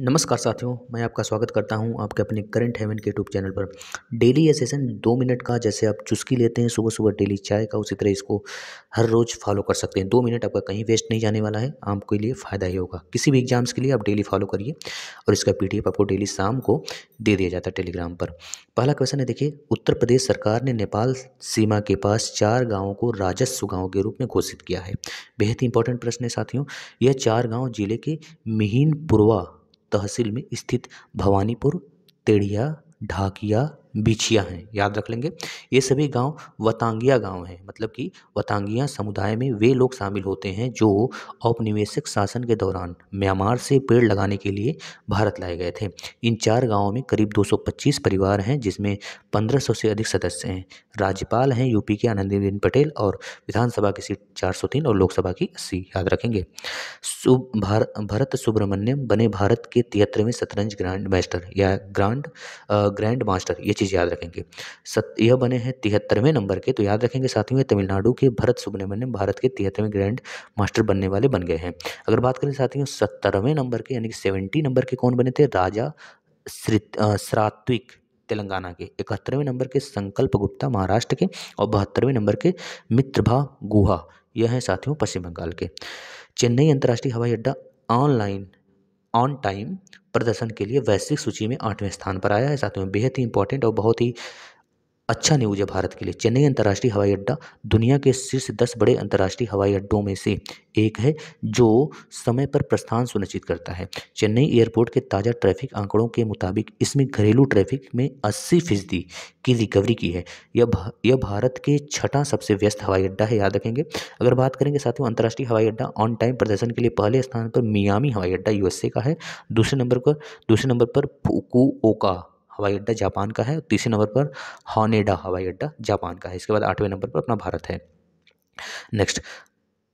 नमस्कार साथियों मैं आपका स्वागत करता हूं आपके अपने करंट हेवन के यूट्यूब चैनल पर डेली ये सेशन दो मिनट का जैसे आप चुस्की लेते हैं सुबह सुबह डेली चाय का उसी तरह इसको हर रोज़ फॉलो कर सकते हैं दो मिनट आपका कहीं वेस्ट नहीं जाने वाला है आपके लिए फ़ायदा ही होगा किसी भी एग्जाम्स के लिए आप डेली फॉलो करिए और इसका पी आपको डेली शाम को दे दिया जाता है टेलीग्राम पर पहला क्वेश्चन है देखिए उत्तर प्रदेश सरकार ने नेपाल सीमा के पास चार गाँवों को राजस्व गाँव के रूप में घोषित किया है बेहद इंपॉर्टेंट प्रश्न है साथियों यह चार गाँव जिले के मिहीनपुरवा तहसील में स्थित भवानीपुर तेड़िया ढाकिया बिछिया हैं याद रख लेंगे ये सभी गांव वतांगिया गांव हैं मतलब कि वतांगिया समुदाय में वे लोग शामिल होते हैं जो औपनिवेशिक शासन के दौरान म्यांमार से पेड़ लगाने के लिए भारत लाए गए थे इन चार गांवों में करीब 225 परिवार हैं जिसमें पंद्रह से अधिक सदस्य हैं राज्यपाल हैं यूपी के आनंदीबेन पटेल और विधानसभा की सीट चार और लोकसभा की अस्सी याद रखेंगे सुब भार, भरत सुब्रमण्यम बने भारत के तिहत्तरवें शतरंज ग्रैंड मास्टर या ग्रांड ग्रैंड मास्टर ये चीज़ याद रखेंगे सत यह बने हैं तिहत्तरवें नंबर के तो याद रखेंगे साथ ही तमिलनाडु के भरत सुब्रमण्यम भारत के तिहत्तरवें ग्रैंड मास्टर बनने वाले बन गए हैं अगर बात करें साथियों सत्तरवें नंबर के यानी कि सेवेंटी नंबर के कौन बने थे राजा श्रात्विक तेलंगाना के इकहत्तरवें नंबर के संकल्प गुप्ता महाराष्ट्र के और बहत्तरवें नंबर के मित्रभा गुहा यह हैं साथियों पश्चिम बंगाल के चेन्नई अंतर्राष्ट्रीय हवाई अड्डा ऑनलाइन ऑन टाइम प्रदर्शन के लिए वैश्विक सूची में आठवें स्थान पर आया है साथियों बेहद ही इंपॉर्टेंट और बहुत ही अच्छा न्यूज़ है भारत के लिए चेन्नई अंतर्राष्ट्रीय हवाई अड्डा दुनिया के शीर्ष दस बड़े अंतर्राष्ट्रीय हवाई अड्डों में से एक है जो समय पर प्रस्थान सुनिश्चित करता है चेन्नई एयरपोर्ट के ताज़ा ट्रैफिक आंकड़ों के मुताबिक इसमें घरेलू ट्रैफिक में अस्सी फीसदी की रिकवरी की है यह भा, यह भारत के छठा सबसे व्यस्त हवाई अड्डा है याद रखेंगे अगर बात करेंगे साथियों अंतर्राष्ट्रीय हवाई अड्डा ऑन टाइम प्रदर्शन के लिए पहले स्थान पर मियामी हवाई अड्डा यूएसए का है दूसरे नंबर पर दूसरे नंबर पर फुकुओका हवाई अड्डा जापान का है तीसरे नंबर पर हॉनेडा हवाई अड्डा जापान का है इसके बाद आठवें नंबर पर अपना भारत है नेक्स्ट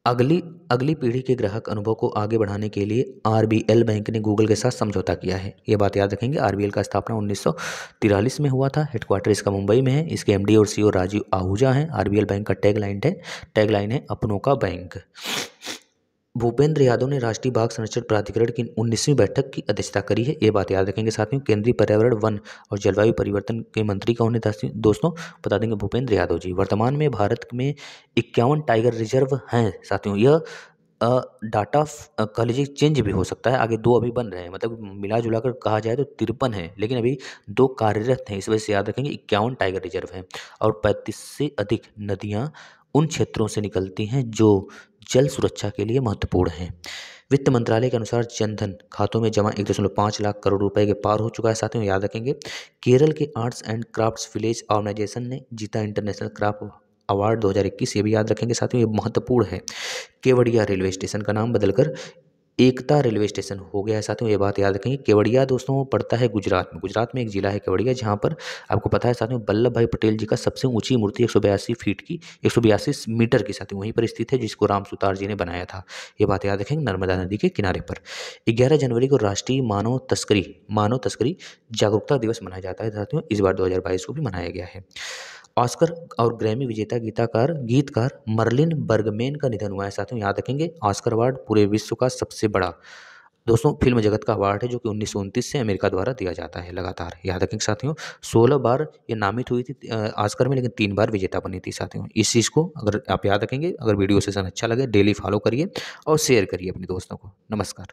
अगली अगली पीढ़ी के ग्राहक अनुभव को आगे बढ़ाने के लिए आर बैंक ने गूगल के साथ समझौता किया है ये बात याद रखेंगे आर का स्थापना उन्नीस में हुआ था हेडक्वार्टर इसका मुंबई में है इसके एमडी और सीईओ e राजीव आहूजा हैं आरबीएल बैंक का टैग लाइन है टैग लाइन है अपनों का बैंक भूपेंद्र यादव ने राष्ट्रीय बाघ संरक्षण प्राधिकरण की उन्नीसवीं बैठक की अध्यक्षता करी है ये बात याद रखेंगे साथियों केंद्रीय पर्यावरण वन और जलवायु परिवर्तन के मंत्री कौन है दोस्तों बता देंगे भूपेंद्र यादव जी वर्तमान में भारत में इक्यावन टाइगर रिजर्व हैं साथियों यह डाटा कह लीजिए चेंज भी हो सकता है आगे दो अभी बन रहे हैं मतलब मिला जुला कर कहा जाए तो तिरपन है लेकिन अभी दो कार्यरत हैं इस वजह से याद रखेंगे इक्यावन टाइगर रिजर्व हैं और पैंतीस से अधिक नदियाँ उन क्षेत्रों से निकलती हैं जो जल सुरक्षा के लिए महत्वपूर्ण हैं वित्त मंत्रालय के अनुसार जनधन खातों में जमा एक दशमलव पाँच लाख करोड़ रुपए के पार हो चुका है साथियों याद रखेंगे केरल के arts and crafts village organisation ने जीता इंटरनेशनल क्राफ्ट अवार्ड 2021 ये भी याद रखेंगे साथियों ये महत्वपूर्ण है केवड़िया रेलवे स्टेशन का नाम बदलकर एकता रेलवे स्टेशन हो गया है साथियों ये बात याद रखेंगे केवड़िया दोस्तों पड़ता है गुजरात में गुजरात में एक जिला है केवड़िया जहाँ पर आपको पता है साथियों वल्लभ भाई पटेल जी का सबसे ऊंची मूर्ति एक फीट की एक मीटर की साथियों वहीं पर स्थित है जिसको राम सुतार जी ने बनाया था ये बात याद रखेंगे नर्मदा नदी के किनारे पर ग्यारह जनवरी को राष्ट्रीय मानव तस्करी मानव तस्करी जागरूकता दिवस मनाया जाता है साथियों इस बार दो को भी मनाया गया है ऑस्कर और ग्रैमी विजेता गीताकार गीतकार मर्लिन बर्गमेन का निधन हुआ है साथियों याद रखेंगे ऑस्कर अवार्ड पूरे विश्व का सबसे बड़ा दोस्तों फिल्म जगत का अवार्ड है जो कि उन्नीस से अमेरिका द्वारा दिया जाता है लगातार याद रखेंगे साथियों सोलह बार ये नामित हुई थी आस्कर में लेकिन तीन बार विजेता बनी थी साथियों इस चीज़ को अगर आप याद रखेंगे अगर वीडियो सेशन अच्छा लगे डेली फॉलो करिए और शेयर करिए अपने दोस्तों को नमस्कार